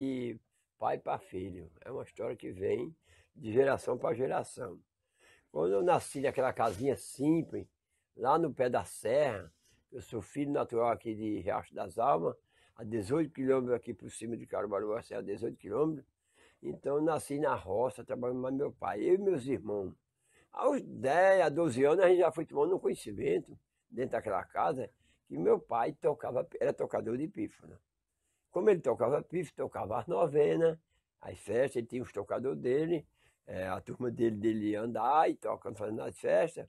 e pai para filho. É uma história que vem de geração para geração. Quando eu nasci naquela casinha simples, lá no pé da serra, eu sou filho natural aqui de Riacho das Almas, a 18 quilômetros aqui por cima de Caruaru, é a 18 quilômetros. Então eu nasci na roça, trabalhando com meu pai, eu e meus irmãos. Aos 10, a 12 anos, a gente já foi tomando um conhecimento dentro daquela casa que meu pai tocava, era tocador de pífano. Como ele tocava pife, tocava as novenas, as festas, ele tinha os tocadores dele, é, a turma dele, dele andar e tocando, fazendo as festas.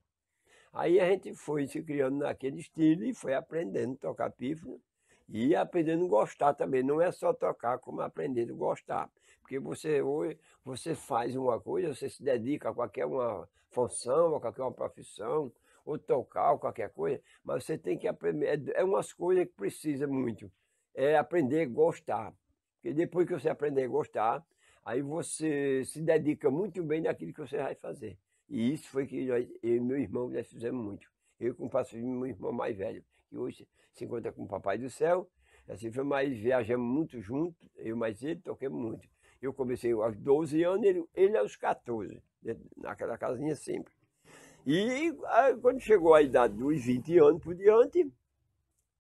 Aí a gente foi se criando naquele estilo e foi aprendendo a tocar pífano e aprendendo a gostar também. Não é só tocar, como aprendendo a gostar. Porque você hoje, você faz uma coisa, você se dedica a qualquer uma função, a qualquer uma profissão, ou tocar, ou qualquer coisa, mas você tem que aprender. É, é umas coisas que precisa muito é aprender a gostar. Porque depois que você aprender a gostar, aí você se dedica muito bem naquilo que você vai fazer. E isso foi que nós, eu e meu irmão nós fizemos muito. Eu com o meu irmão mais velho, que hoje se encontra com o Papai do Céu. Assim foi, mas viajamos muito junto eu mais ele, toquemos muito. Eu comecei aos 12 anos, ele, ele aos 14, naquela casinha sempre. E aí, ah, quando chegou a idade dos 20 anos por diante,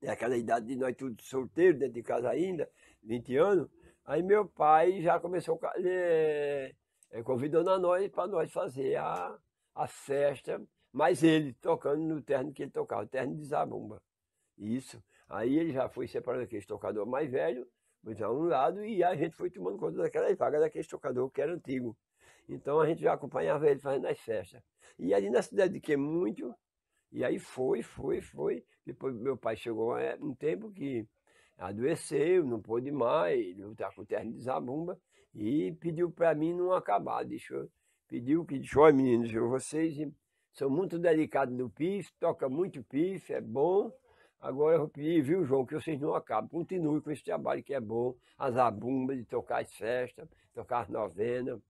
naquela é idade de nós tudo solteiro, dentro de casa ainda, 20 anos. Aí meu pai já começou, é, é, convidando a nós para nós fazer a, a festa, mas ele tocando no terno que ele tocava, o terno de Zabumba. Isso. Aí ele já foi separando aquele tocador mais velho, mas a um lado, e a gente foi tomando conta daquela vaga daquele tocador que era antigo. Então a gente já acompanhava ele fazendo as festas. E ali cidade se dediquei muito, e aí foi, foi, foi. Depois meu pai chegou é, um tempo que adoeceu, não pôde mais lutar com o terno de zabumba e pediu para mim não acabar. Deixou, pediu que deixou olha meninos, vocês são muito delicados no pife, toca muito pife, é bom. Agora eu vou pedir, viu, João, que vocês não acabem. Continue com esse trabalho que é bom, as abumbas de tocar as festas, tocar as novenas,